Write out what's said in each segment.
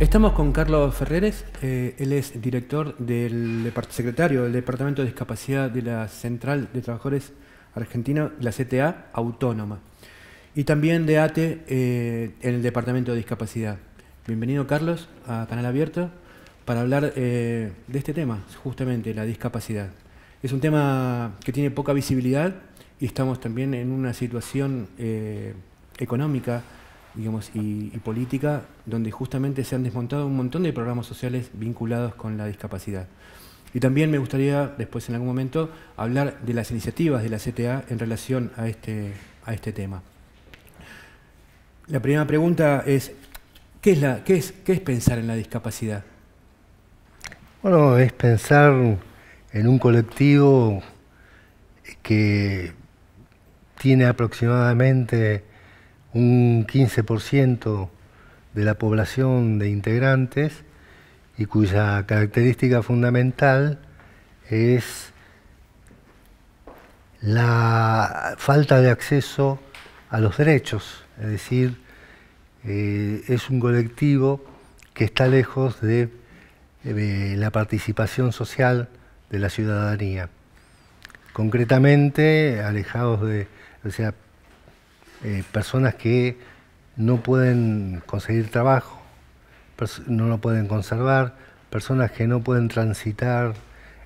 Estamos con Carlos Ferreres, eh, él es director del secretario del Departamento de Discapacidad de la Central de Trabajadores Argentina, la CTA Autónoma, y también de ATE eh, en el Departamento de Discapacidad. Bienvenido, Carlos, a Canal Abierto para hablar eh, de este tema, justamente la discapacidad. Es un tema que tiene poca visibilidad y estamos también en una situación económica digamos, y, política, donde justamente se han desmontado un montón de programas sociales vinculados con la discapacidad. Y también me gustaría, después en algún momento, hablar de las iniciativas de la CTA en relación a este, a este tema. La primera pregunta es, ¿qué es, la, qué es, qué es pensar en la discapacidad? Bueno, es pensar en un colectivo que tiene aproximadamente un 15% de la población de integrantes y cuya característica fundamental es la falta de acceso a los derechos, es decir, eh, es un colectivo que está lejos de, la participación social de la ciudadanía. Concretamente, alejados de, o sea, eh, personas que no pueden conseguir trabajo, no lo pueden conservar, personas que no pueden transitar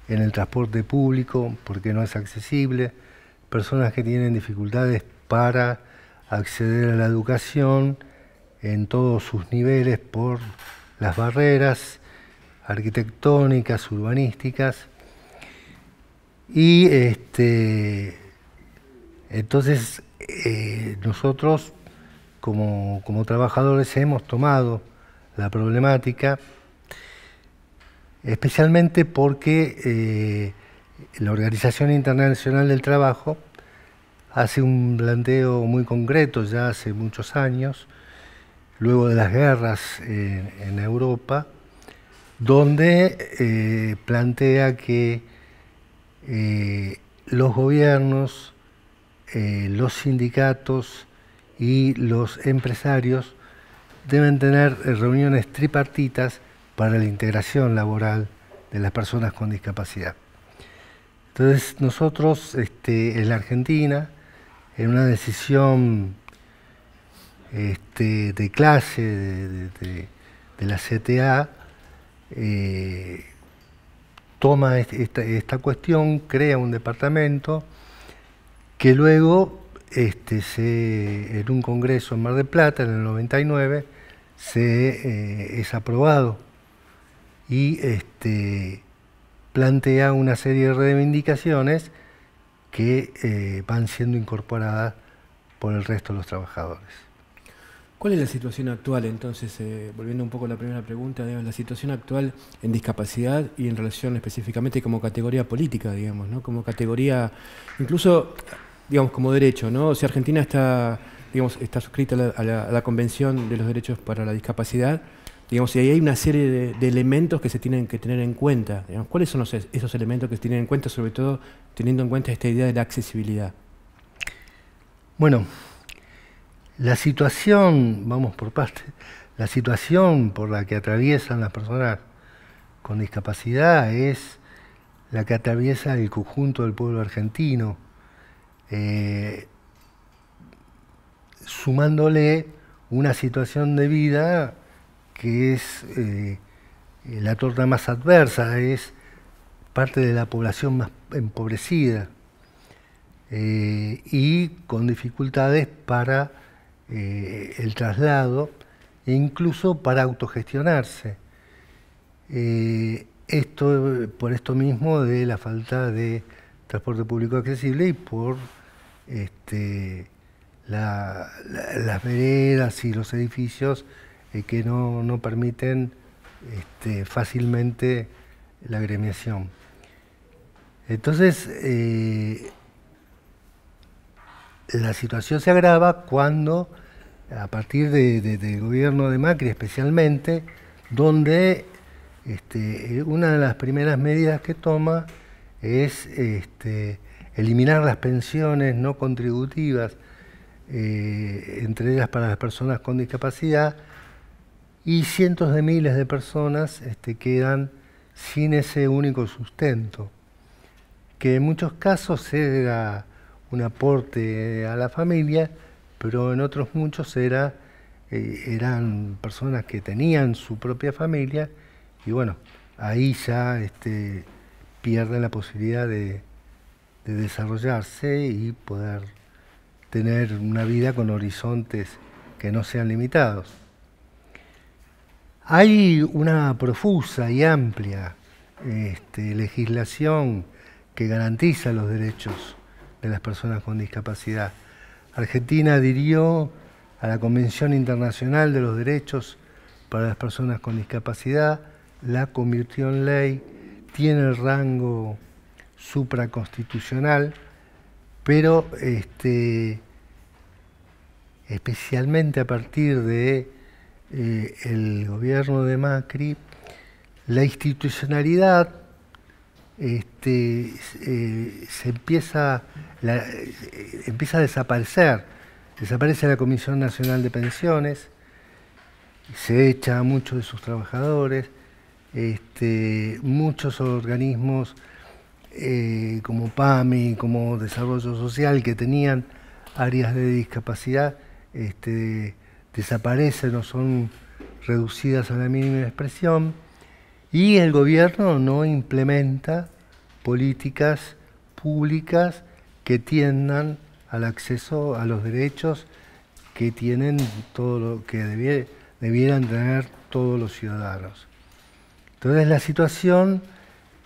en el transporte público porque no es accesible, personas que tienen dificultades para acceder a la educación en todos sus niveles por las barreras arquitectónicas, urbanísticas. Y este, entonces, eh, nosotros como, trabajadores hemos tomado la problemática, especialmente porque eh, la Organización Internacional del Trabajo hace un planteo muy concreto ya hace muchos años, luego de las guerras en Europa, donde eh, plantea que los gobiernos eh, los sindicatos y los empresarios deben tener eh, reuniones tripartitas para la integración laboral de las personas con discapacidad. Entonces nosotros este, en la Argentina, en una decisión este, de clase de, la CTA, eh, toma este, esta cuestión, crea un departamento, que luego este, se, en un congreso en Mar del Plata, en el 99, se, eh, es aprobado y este, plantea una serie de reivindicaciones que eh, van siendo incorporadas por el resto de los trabajadores. ¿Cuál es la situación actual entonces, eh, volviendo un poco a la primera pregunta, la situación actual en discapacidad y en relación específicamente como categoría política, digamos, ¿no? como categoría, incluso digamos, como derecho, ¿no? si Argentina está, digamos, está suscrita a la, Convención de los Derechos para la Discapacidad, digamos, y ahí hay una serie de, elementos que se tienen que tener en cuenta. ¿Cuáles son esos elementos que se tienen en cuenta, sobre todo teniendo en cuenta esta idea de la accesibilidad? Bueno, la situación, vamos por parte, la situación por la que atraviesan las personas con discapacidad es la que atraviesa el conjunto del pueblo argentino eh, sumándole una situación de vida que es eh, la torta más adversa, es parte de la población más empobrecida eh, y con dificultades para el traslado e incluso para autogestionarse. esto por esto mismo de la falta de transporte público accesible y por este, las veredas y los edificios eh, que no, permiten este, fácilmente la gremiación. Entonces, eh, la situación se agrava cuando, a partir del gobierno de Macri especialmente, donde este, una de las primeras medidas que toma es este, eliminar las pensiones no contributivas, eh, entre ellas para las personas con discapacidad, y cientos de miles de personas este, quedan sin ese único sustento, que en muchos casos era un aporte a la familia, pero en otros muchos era, eh, eran personas que tenían su propia familia y bueno, ahí ya este, pierden la posibilidad de, de desarrollarse y poder tener una vida con horizontes que no sean limitados. Hay una profusa y amplia este, legislación que garantiza los derechos de las personas con discapacidad. Argentina adhirió a la Convención Internacional de los Derechos para las Personas con Discapacidad, la convirtió en ley, tiene el rango supraconstitucional, pero este, especialmente a partir de eh, el gobierno de Macri, la institucionalidad este, eh, se empieza, eh, empieza a desaparecer. Desaparece la Comisión Nacional de Pensiones, se echa a muchos de sus trabajadores, este, muchos organismos eh, como PAMI, como desarrollo social, que tenían áreas de discapacidad, este, desaparecen o son reducidas a la mínima expresión, y el gobierno no implementa políticas públicas que tiendan al acceso a los derechos que tienen todo que debieran tener todos los ciudadanos. Entonces la situación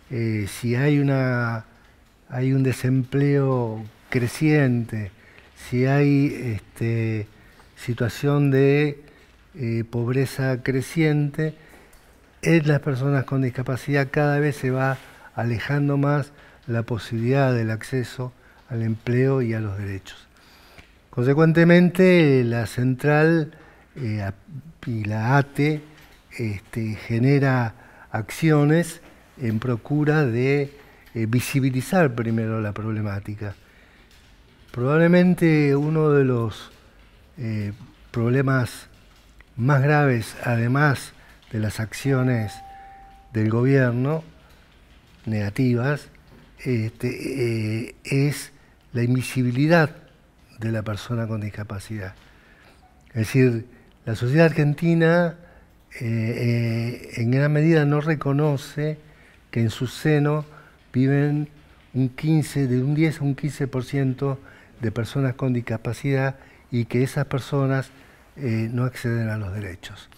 eh, si hay, un desempleo creciente, si hay este, situación de eh, pobreza creciente, en las personas con discapacidad cada vez se va alejando más la posibilidad del acceso al empleo y a los derechos. Consecuentemente, la central eh, y la ATE e, este, genera acciones en procura de eh, visibilizar primero la problemática. Probablemente uno de los eh, problemas más graves, además de las acciones del gobierno negativas, este, eh, es la invisibilidad de la persona con discapacidad. Es decir, la sociedad argentina en gran medida no reconoce que en su seno viven un 15, de un 10 a un 15% de personas con discapacidad y que esas personas eh, no acceden a los derechos.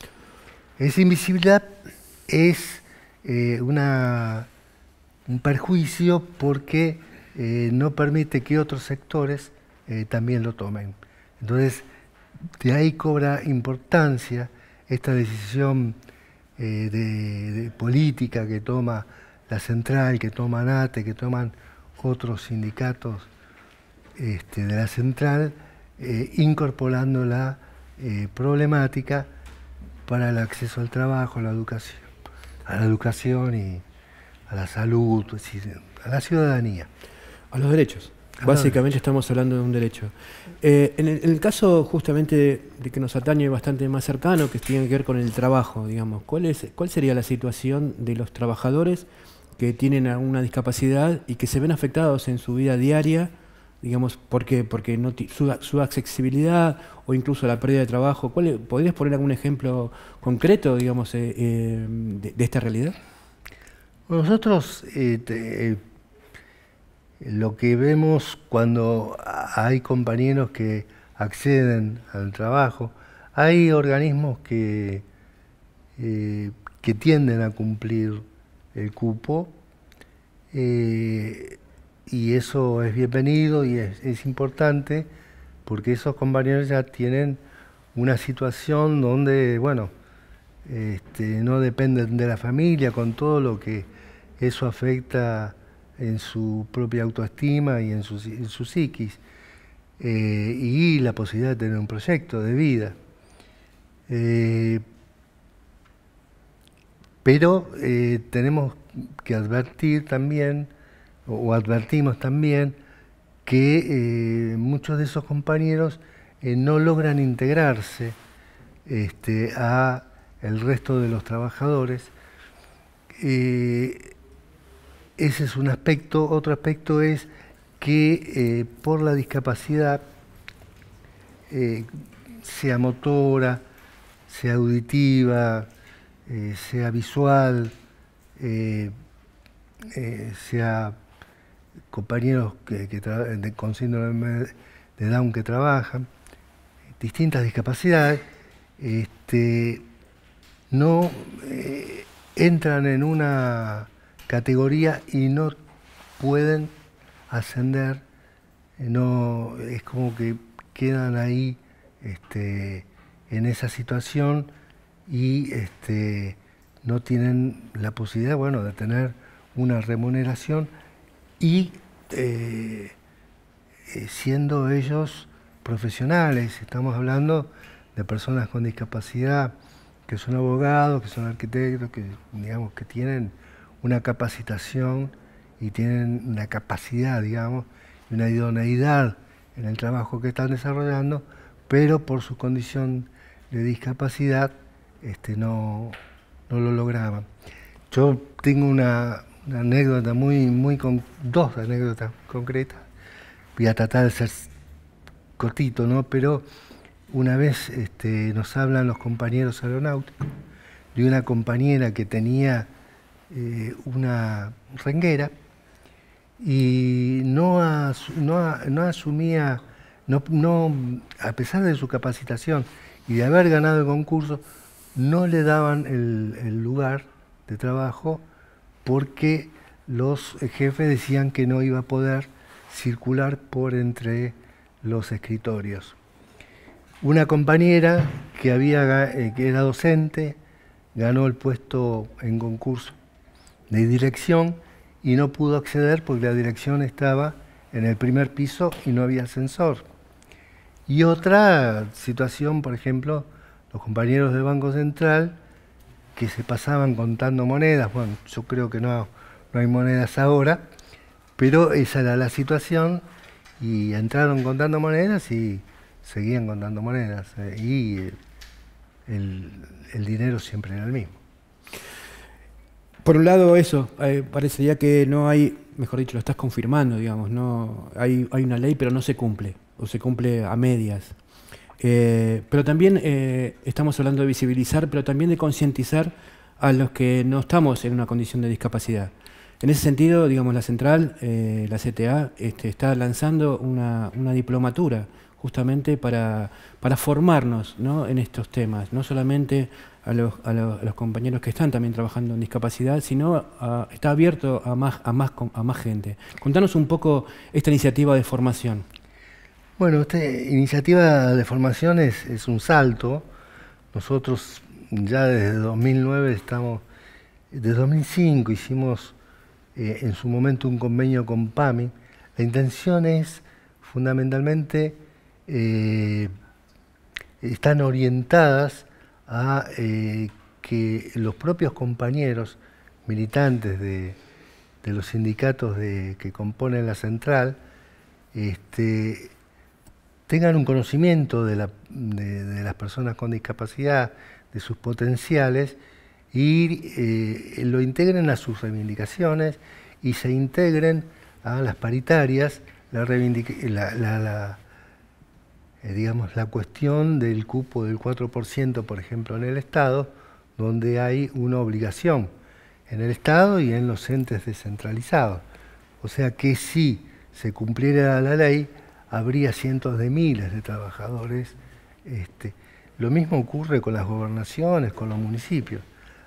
Esa invisibilidad es eh, un perjuicio porque eh, no permite que otros sectores también lo tomen. Entonces, de ahí cobra importancia esta decisión política que toma la central, que toman ATE, que toman otros sindicatos este, de la central, eh, incorporando la eh, problemática para el acceso al trabajo, a la educación, a la educación y a la salud, a la ciudadanía. A los derechos. Básicamente estamos hablando de un derecho. Eh, en, el, caso justamente de que nos atañe bastante más cercano, que tiene que ver con el trabajo, digamos, ¿cuál, es, cuál sería la situación de los trabajadores que tienen alguna discapacidad y que se ven afectados en su vida diaria, digamos, ¿por qué? Porque su, accesibilidad o incluso la pérdida de trabajo. ¿Podrías poner algún ejemplo concreto, digamos, eh, eh, de, esta realidad? Nosotros eh, lo que vemos cuando hay compañeros que acceden al trabajo, hay organismos que tienden a cumplir el cupo eh, y eso es bienvenido y es, importante porque esos compañeros ya tienen una situación donde, bueno, este, no dependen de la familia con todo lo que eso afecta en su propia autoestima y en su, en su psiquis eh, y la posibilidad de tener un proyecto de vida. Eh, pero eh, tenemos que advertir también, o advertimos también, que eh, muchos de esos compañeros eh, no logran integrarse al este, a el resto de los trabajadores. ese es un aspecto. Otro aspecto es que por la discapacidad, sea motora, sea auditiva, eh, sea visual, eh, eh, sea compañeros que, con síndrome de Down que trabajan, distintas discapacidades, este, no entran en una categoría y no pueden ascender, no, es como que quedan ahí este, en esa situación y este, no tienen la posibilidad bueno, de tener una remuneración y eh, eh, siendo ellos profesionales, estamos hablando de personas con discapacidad que son abogados, que son arquitectos, que digamos que tienen una capacitación y tienen una capacidad, digamos, una idoneidad en el trabajo que están desarrollando, pero por su condición de discapacidad este, no, lo lograba. Yo tengo una, anécdota muy, muy dos anécdotas concretas. Voy a tratar de ser cortito, ¿no? Pero una vez este, nos hablan los compañeros aeronáuticos de una compañera que tenía eh, una renguera y no, asumía, no, a pesar de su capacitación y de haber ganado el concurso, no le daban el, lugar de trabajo porque los jefes decían que no iba a poder circular por entre los escritorios. Una compañera que, eh, que era docente ganó el puesto en concurso de dirección y no pudo acceder porque la dirección estaba en el primer piso y no había ascensor. Y otra situación, por ejemplo, compañeros del Banco Central que se pasaban contando monedas. Bueno, yo creo que no, no hay monedas ahora, pero esa era la situación y entraron contando monedas y seguían contando monedas. Eh, y eh, el, dinero siempre era el mismo. Por un lado eso, eh, parecería que no hay, mejor dicho, lo estás confirmando, digamos, no hay, hay una ley pero no se cumple, o se cumple a medias. Eh, pero también eh, estamos hablando de visibilizar, pero también de concientizar a los que no estamos en una condición de discapacidad. En ese sentido, digamos, la central, eh, la CTA, este, está lanzando una, diplomatura justamente para, formarnos en estos temas, no solamente a los, compañeros que están también trabajando en discapacidad, sino está abierto a más, a, a más gente. Contanos un poco esta iniciativa de formación. Bueno, esta iniciativa de formación es, un salto. Nosotros ya desde 2009 estamos, desde 2005 hicimos eh, en su momento un convenio con PAMI. La intención es fundamentalmente, eh, están orientadas a eh, que los propios compañeros militantes de, los sindicatos que componen la central, este, tengan un conocimiento de, las personas con discapacidad, de sus potenciales, y eh, lo integren a sus reivindicaciones y se integren a las paritarias, la, eh, digamos, la cuestión del cupo del 4%, por ejemplo, en el Estado, donde hay una obligación en el Estado y en los entes descentralizados. O sea que si se cumpliera la ley, habría cientos de miles de trabajadores. Este, lo mismo ocurre con las gobernaciones, con los municipios.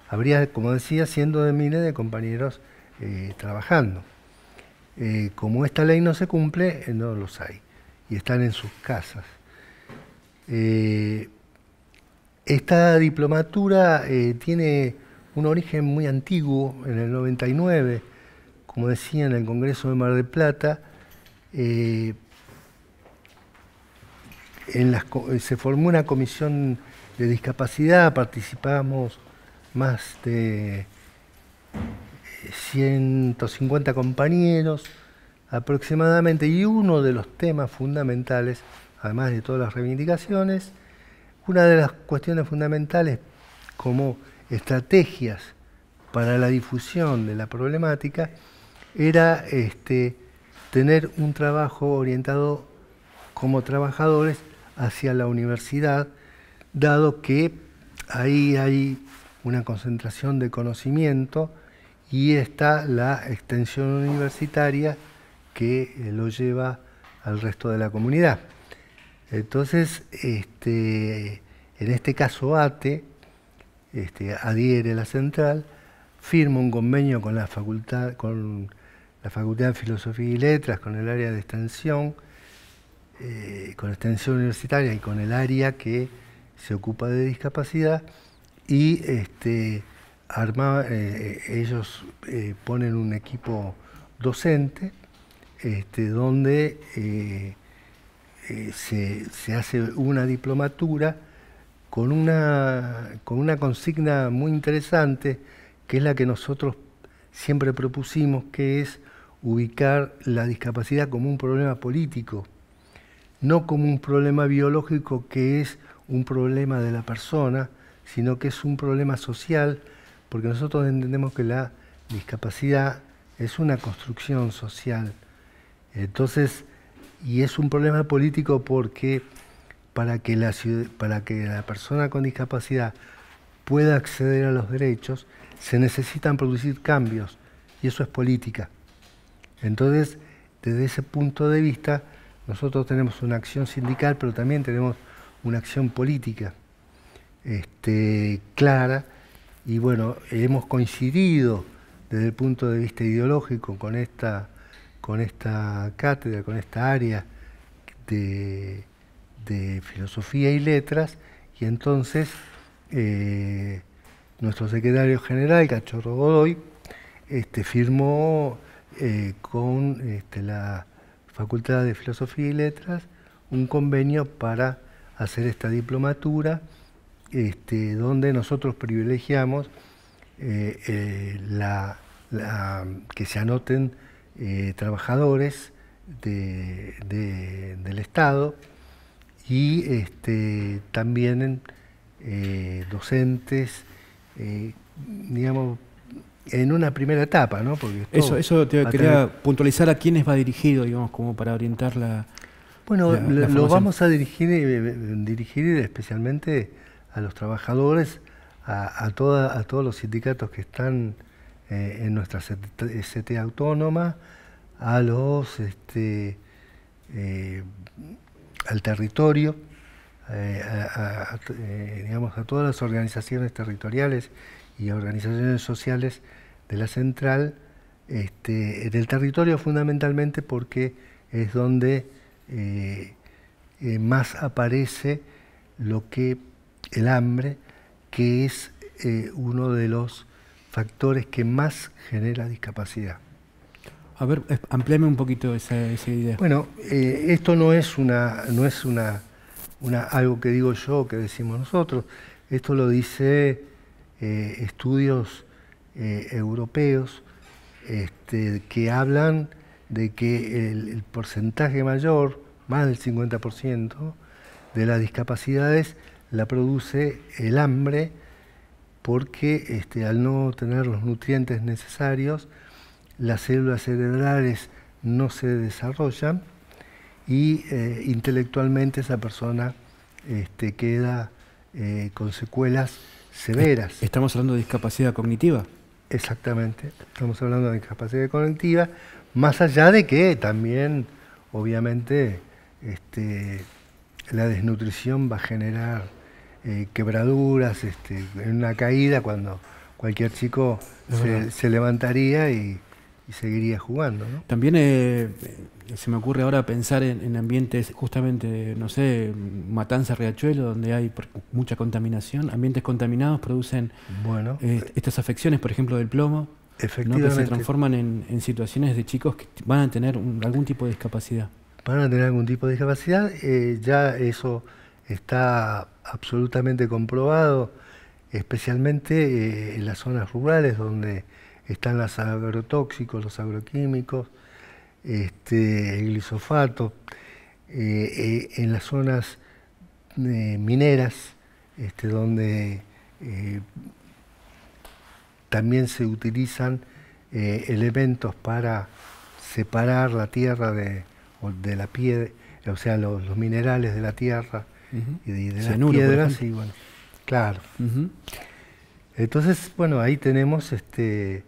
Habría, como decía, cientos de miles de compañeros eh, trabajando. Eh, como esta ley no se cumple, eh, no los hay y están en sus casas. esta diplomatura tiene un origen muy antiguo, en el 99, como decía en el Congreso de Mar del Plata, eh, se formó una comisión de discapacidad, participamos más de 150 eh, compañeros aproximadamente, y uno de los temas fundamentales, además de todas las reivindicaciones, una de las cuestiones fundamentales como estrategias para la difusión de la problemática era este, tener un trabajo orientado como trabajadores hacia la universidad, dado que ahí hay una concentración de conocimiento y está la extensión universitaria que eh, lo lleva al resto de la comunidad. Entonces, este, en este caso ATE este, adhiere la central, firma un convenio con la facultad, con la Facultad de Filosofía y Letras, con el área de extensión, eh, con extensión universitaria y con el área que se ocupa de discapacidad y este, eh, ellos eh, ponen un equipo docente este, donde se, hace una diplomatura con una, con una consigna muy interesante que es la que nosotros siempre propusimos, que es ubicar la discapacidad como un problema político no como un problema biológico que es un problema de la persona, sino que es un problema social, porque nosotros entendemos que la discapacidad es una construcción social. Entonces, y es un problema político porque para que la, para que la persona con discapacidad pueda acceder a los derechos, se necesitan producir cambios, y eso es política. Entonces, desde ese punto de vista, nosotros tenemos una acción sindical, pero también tenemos una acción política este, clara y bueno, hemos coincidido desde el punto de vista ideológico con esta, con esta cátedra, con esta área de, filosofía y letras y entonces eh, nuestro secretario general, Cachorro Godoy, este, firmó eh, con este, la Facultad de Filosofía y Letras, un convenio para hacer esta diplomatura, este, donde nosotros privilegiamos eh, eh, que se anoten eh, trabajadores del Estado y este, también docentes, digamos, en una primera etapa, ¿no? Porque eso, eso te quería puntualizar a quiénes va dirigido, digamos, como para orientar la. Bueno, lo vamos a dirigir, eh, eh, dirigir especialmente a los trabajadores, a, a, a todos los sindicatos que están eh, en nuestra CT autónoma, a los este, al territorio, digamos, a todas las organizaciones territoriales y organizaciones sociales de la central este, del territorio fundamentalmente porque es donde eh, eh, más aparece lo que el hambre, que es eh, uno de los factores que más genera discapacidad. A ver, ampliame un poquito esa, idea. Bueno, esto no es una, no es una, una algo que digo yo, que decimos nosotros. Esto lo dice eh, estudios eh, europeos este, que hablan de que el, porcentaje mayor, más del 50%, de las discapacidades la produce el hambre porque este, al no tener los nutrientes necesarios, las células cerebrales no se desarrollan y eh, intelectualmente esa persona este, queda con secuelas severas. Estamos hablando de discapacidad cognitiva. Exactamente, estamos hablando de discapacidad cognitiva, más allá de que también, obviamente, este, la desnutrición va a generar eh, quebraduras, este, una caída cuando cualquier chico se, se levantaría y y seguiría jugando. ¿no? También eh, eh, se me ocurre ahora pensar en, ambientes justamente, no sé, Matanza, Riachuelo, donde hay mucha contaminación. Ambientes contaminados producen eh, estas afecciones, por ejemplo, del plomo. Efectivamente. que se transforman en, situaciones de chicos que van a tener algún tipo de discapacidad. Van a tener algún tipo de discapacidad, ya eso está absolutamente comprobado, especialmente en las zonas rurales donde están los agrotóxicos, los agroquímicos, este, el glisofato, eh, eh, en las zonas eh, mineras, este, donde también se utilizan elementos para separar la tierra de, la piedra, o sea, los, minerales de la tierra y de, las piedras, bueno, claro. Entonces, bueno, ahí tenemos este,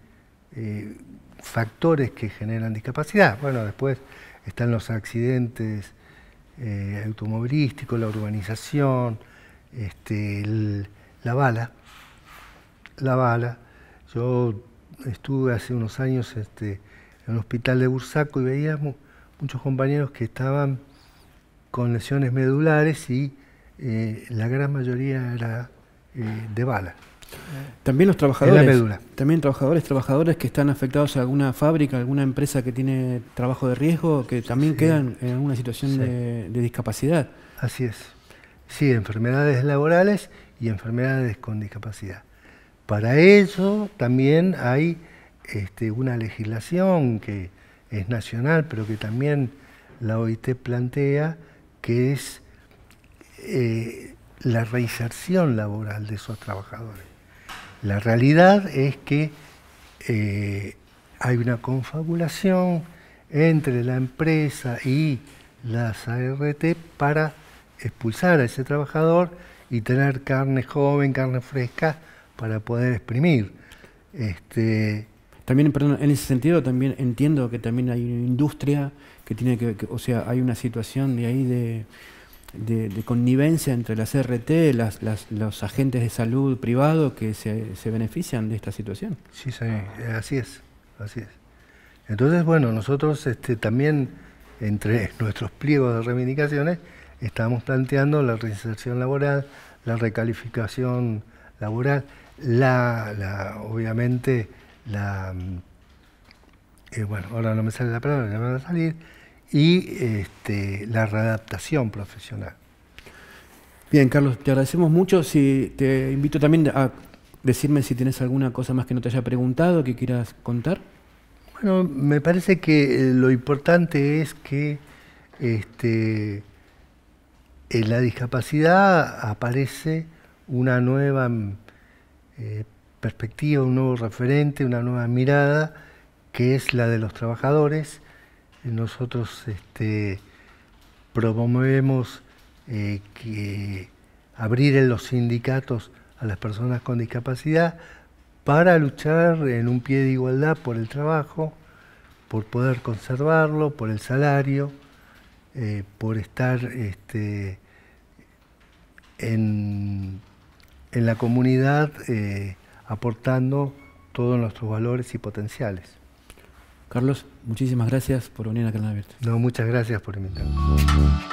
eh, factores que generan discapacidad. Bueno, después están los accidentes eh, automovilísticos, la urbanización, este, la bala. La bala. Yo estuve hace unos años este, en un hospital de Bursaco y veíamos muchos compañeros que estaban con lesiones medulares y eh, la gran mayoría era de bala. También los trabajadores. también trabajadores, trabajadores que están afectados a alguna fábrica, alguna empresa que tiene trabajo de riesgo, que también quedan en alguna situación de, discapacidad. Así es. Sí, enfermedades laborales y enfermedades con discapacidad. Para eso también hay este, una legislación que es nacional, pero que también la OIT plantea, que es eh, la reinserción laboral de esos trabajadores. La realidad es que eh, hay una confabulación entre la empresa y las ART para expulsar a ese trabajador y tener carne joven, carne fresca para poder exprimir. Este, también, en ese sentido también entiendo que también hay una industria que tiene que o sea, hay una situación de ahí de de, connivencia entre las CRT, las, los agentes de salud privado que se, benefician de esta situación. Sí, sí, eh, así es, así es. Entonces, bueno, nosotros este, también entre nuestros pliegos de reivindicaciones estamos planteando la reinserción laboral, la recalificación laboral, la, obviamente la, mm, eh, bueno, ahora no me sale la palabra, ya me va a salir, y este, la readaptación profesional. Bien, Carlos, te agradecemos mucho. te invito también a decirme si tienes alguna cosa más que no te haya preguntado que quieras contar. Bueno, me parece que eh, lo importante es que este, en la discapacidad aparece una nueva mm, eh, perspectiva, un nuevo referente, una nueva mirada, que es la de los trabajadores nosotros este, promovemos eh, que abrir en los sindicatos a las personas con discapacidad para luchar en un pie de igualdad por el trabajo, por poder conservarlo, por el salario, eh, por estar este, en, la comunidad eh, aportando todos nuestros valores y potenciales. Carlos. Muchísimas gracias por venir a Canal Abierto. No, muchas gracias por invitarme.